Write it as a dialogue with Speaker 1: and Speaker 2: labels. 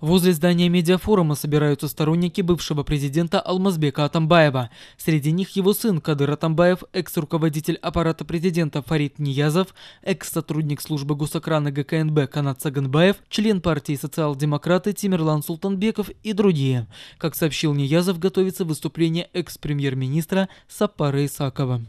Speaker 1: Возле здания медиафорума собираются сторонники бывшего президента Алмазбека Атамбаева. Среди них его сын Кадыр Атамбаев, экс-руководитель аппарата президента Фарид Ниязов, экс-сотрудник службы госэкрана ГКНБ Канат Саганбаев, член партии социал-демократы Тимирлан Султанбеков и другие. Как сообщил Ниязов, готовится выступление экс-премьер-министра Сапара Исакова.